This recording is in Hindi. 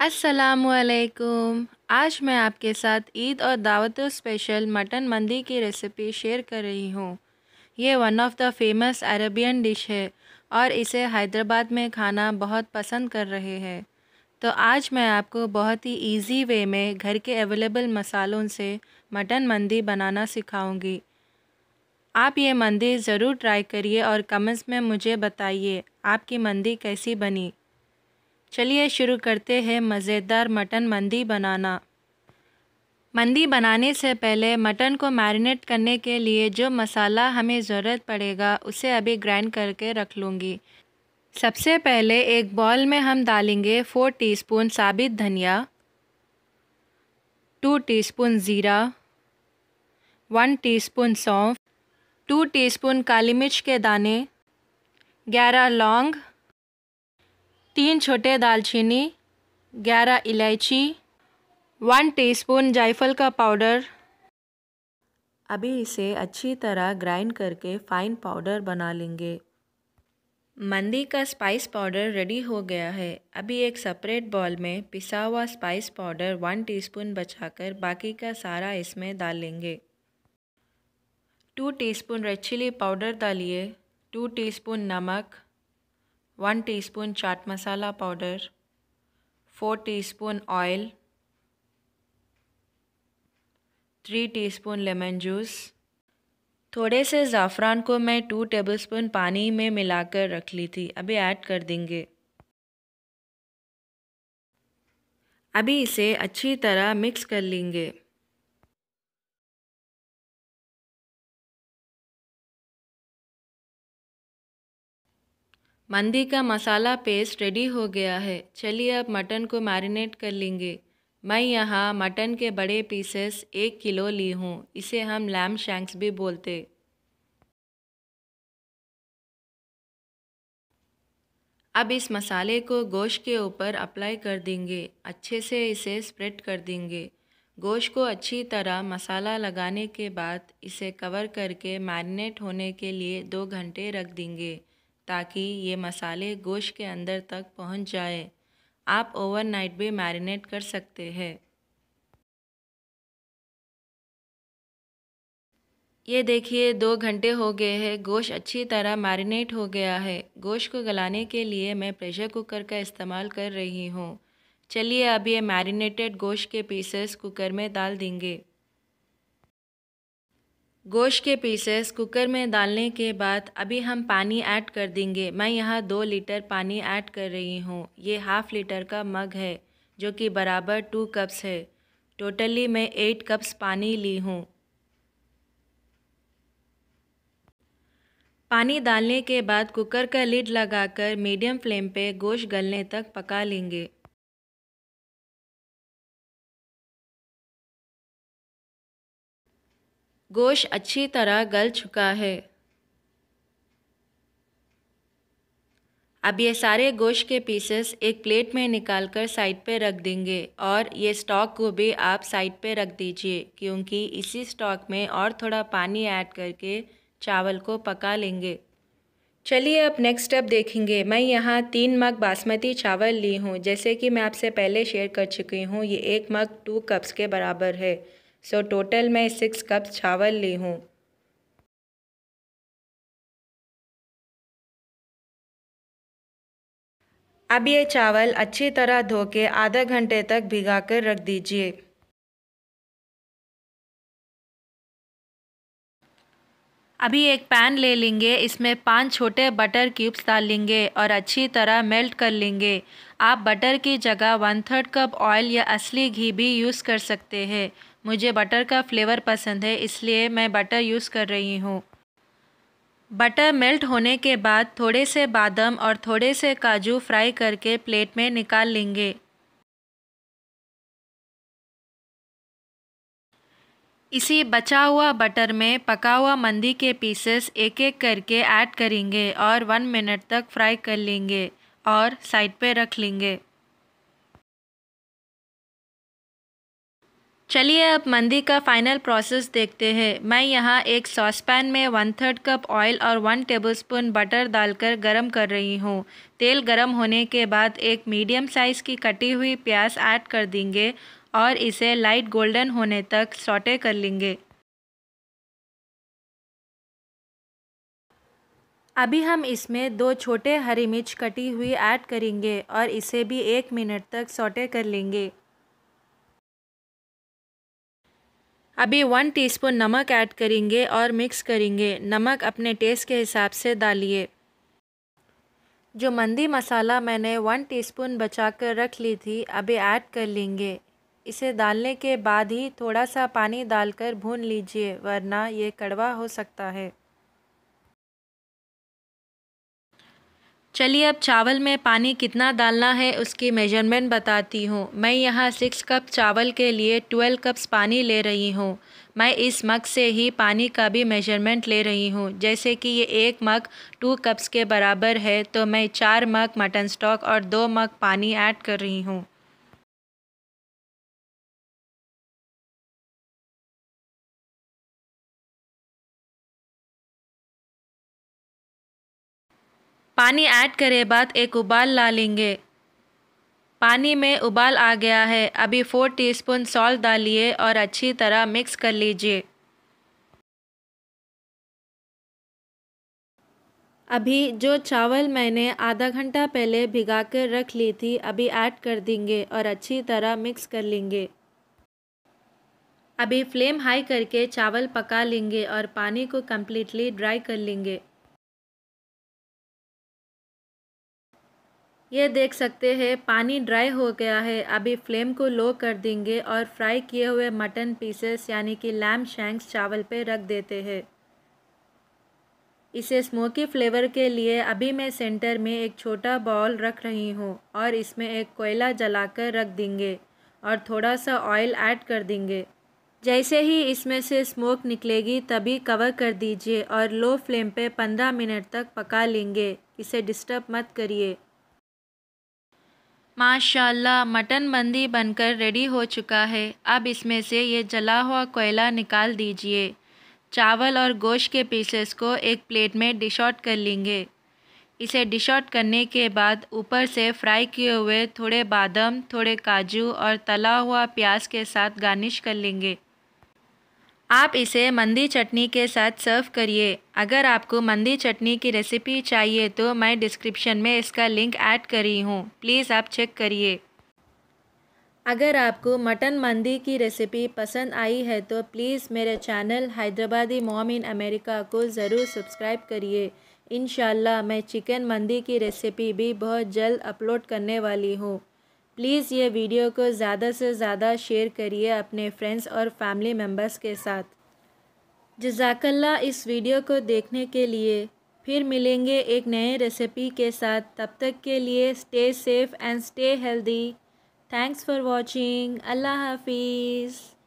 असलकुम आज मैं आपके साथ ईद और दावत स्पेशल मटन मंदी की रेसिपी शेयर कर रही हूँ ये one of the famous Arabian dish है और इसे हैदराबाद में खाना बहुत पसंद कर रहे हैं तो आज मैं आपको बहुत ही इजी वे में घर के अवेलेबल मसालों से मटन मंदी बनाना सिखाऊंगी आप ये मंदी ज़रूर ट्राई करिए और कमेंट्स में मुझे बताइए आपकी मंदी कैसी बनी चलिए शुरू करते हैं मज़ेदार मटन मंदी बनाना मंदी बनाने से पहले मटन को मैरिनेट करने के लिए जो मसाला हमें ज़रूरत पड़ेगा उसे अभी ग्राइंड करके रख लूँगी सबसे पहले एक बॉल में हम डालेंगे फोर टीस्पून साबित धनिया टू टीस्पून ज़ीरा वन टीस्पून सौंफ टू टीस्पून काली मिर्च के दाने ग्यारह लौंग तीन छोटे दालचीनी ग्यारह इलायची वन टीस्पून जायफल का पाउडर अभी इसे अच्छी तरह ग्राइंड करके फाइन पाउडर बना लेंगे मंदी का स्पाइस पाउडर रेडी हो गया है अभी एक सेपरेट बॉल में पिसा हुआ स्पाइस पाउडर वन टीस्पून बचाकर बाकी का सारा इसमें डाल लेंगे two teaspoon red chili powder डालिए टू टीस्पून नमक one teaspoon chaat masala powder four teaspoon oil three teaspoon lemon juice थोड़े से ज़ाफ़रान को मैं टू टेबलस्पून पानी में मिलाकर रख ली थी अभी ऐड कर देंगे अभी इसे अच्छी तरह मिक्स कर लेंगे मंदी का मसाला पेस्ट रेडी हो गया है चलिए अब मटन को मैरिनेट कर लेंगे मैं यहाँ मटन के बड़े पीसेस एक किलो ली हूँ इसे हम लैम शैंक्स भी बोलते अब इस मसाले को गोश्त के ऊपर अप्लाई कर देंगे अच्छे से इसे स्प्रेड कर देंगे गोश्त को अच्छी तरह मसाला लगाने के बाद इसे कवर करके मैरिनेट होने के लिए दो घंटे रख देंगे ताकि ये मसाले गोश्त के अंदर तक पहुंच जाए आप ओवरनाइट भी मैरिनेट कर सकते हैं ये देखिए दो घंटे हो गए हैं गोश्त अच्छी तरह मैरिनेट हो गया है गोश्त को गलाने के लिए मैं प्रेशर कुकर का इस्तेमाल कर रही हूँ चलिए अब ये मैरिनेटेड गोश्त के पीसेस कुकर में डाल देंगे गोश्त के पीसेस कुकर में डालने के बाद अभी हम पानी ऐड कर देंगे मैं यहाँ दो लीटर पानी ऐड कर रही हूँ ये हाफ़ लीटर का मग है जो कि बराबर टू कप्स है टोटली मैं एट कप्स पानी ली हूँ पानी डालने के बाद कुकर का लिड लगाकर मीडियम फ्लेम पे गोश्त गलने तक पका लेंगे गोश अच्छी तरह गल चुका है अब ये सारे गोश्त के पीसेस एक प्लेट में निकालकर साइड पर रख देंगे और ये स्टॉक को भी आप साइड पर रख दीजिए क्योंकि इसी स्टॉक में और थोड़ा पानी ऐड करके चावल को पका लेंगे चलिए अब नेक्स्ट स्टेप देखेंगे मैं यहाँ तीन मग बासमती चावल ली हूँ जैसे कि मैं आपसे पहले शेयर कर चुकी हूँ ये एक मग टू कप्स के बराबर है सो टोटल मैं सिक्स कप चावल ली हूँ अब ये चावल अच्छी तरह धो के आधा घंटे तक भिगा कर रख दीजिए अभी एक पैन ले लेंगे इसमें पांच छोटे बटर क्यूब्स डाल लेंगे और अच्छी तरह मेल्ट कर लेंगे आप बटर की जगह वन थर्ड कप ऑयल या असली घी भी यूज़ कर सकते हैं मुझे बटर का फ्लेवर पसंद है इसलिए मैं बटर यूज़ कर रही हूँ बटर मेल्ट होने के बाद थोड़े से बादाम और थोड़े से काजू फ्राई करके प्लेट में निकाल लेंगे इसी बचा हुआ बटर में पका हुआ मंदी के पीसेस एक एक करके ऐड करेंगे और वन मिनट तक फ्राई कर लेंगे और साइड पे रख लेंगे चलिए अब मंदी का फाइनल प्रोसेस देखते हैं मैं यहाँ एक सॉस पैन में वन थर्ड कप ऑयल और वन टेबलस्पून बटर डालकर गरम कर रही हूँ तेल गरम होने के बाद एक मीडियम साइज़ की कटी हुई प्याज ऐड कर देंगे और इसे लाइट गोल्डन होने तक सॉटे कर लेंगे अभी हम इसमें दो छोटे हरी मिर्च कटी हुई ऐड करेंगे और इसे भी एक मिनट तक सॉटे कर लेंगे अभी वन टीस्पून नमक ऐड करेंगे और मिक्स करेंगे नमक अपने टेस्ट के हिसाब से डालिए जो मंदी मसाला मैंने वन टीस्पून बचाकर रख ली थी अभी ऐड कर लेंगे इसे डालने के बाद ही थोड़ा सा पानी डालकर भून लीजिए वरना ये कड़वा हो सकता है चलिए अब चावल में पानी कितना डालना है उसकी मेजरमेंट बताती हूँ मैं यहाँ सिक्स कप चावल के लिए ट्वेल्व कप्स पानी ले रही हूँ मैं इस मग से ही पानी का भी मेजरमेंट ले रही हूँ जैसे कि ये एक मग टू कप्स के बराबर है तो मैं चार मग मटन स्टॉक और दो मग पानी ऐड कर रही हूँ पानी ऐड करे बाद एक उबाल ला लेंगे पानी में उबाल आ गया है अभी फोर टीस्पून सॉल्ट डालिए और अच्छी तरह मिक्स कर लीजिए अभी जो चावल मैंने आधा घंटा पहले भिगा कर रख ली थी अभी ऐड कर देंगे और अच्छी तरह मिक्स कर लेंगे अभी फ्लेम हाई करके चावल पका लेंगे और पानी को कम्प्लीटली ड्राई कर लेंगे ये देख सकते हैं पानी ड्राई हो गया है अभी फ्लेम को लो कर देंगे और फ्राई किए हुए मटन पीसेस यानी कि लैम शैंक्स चावल पे रख देते हैं इसे स्मोकी फ्लेवर के लिए अभी मैं सेंटर में एक छोटा बॉल रख रही हूँ और इसमें एक कोयला जलाकर रख देंगे और थोड़ा सा ऑयल ऐड कर देंगे जैसे ही इसमें से स्मोक निकलेगी तभी कवर कर दीजिए और लो फ्लेम पे पंद्रह मिनट तक पका लेंगे इसे डिस्टर्ब मत करिए माशाल्लाह मटन बंदी बनकर रेडी हो चुका है अब इसमें से ये जला हुआ कोयला निकाल दीजिए चावल और गोश्त के पीसेस को एक प्लेट में डिश आउट कर लेंगे इसे डिश आउट करने के बाद ऊपर से फ्राई किए हुए थोड़े बादाम थोड़े काजू और तला हुआ प्याज के साथ गार्निश कर लेंगे आप इसे मंदी चटनी के साथ सर्व करिए अगर आपको मंदी चटनी की रेसिपी चाहिए तो मैं डिस्क्रिप्शन में इसका लिंक ऐड करी हूँ प्लीज़ आप चेक करिए अगर आपको मटन मंदी की रेसिपी पसंद आई है तो प्लीज़ मेरे channel Hyderabadi mom in America को ज़रूर सब्सक्राइब करिए इन मैं चिकन मंदी की रेसिपी भी बहुत जल्द अपलोड करने वाली हूँ प्लीज़ ये वीडियो को ज़्यादा से ज़्यादा शेयर करिए अपने फ्रेंड्स और फैमिली मेम्बर्स के साथ जजाकल्ला इस वीडियो को देखने के लिए फिर मिलेंगे एक नए रेसिपी के साथ तब तक के लिए stay safe and stay healthy thanks for watching अल्लाह हाफिज़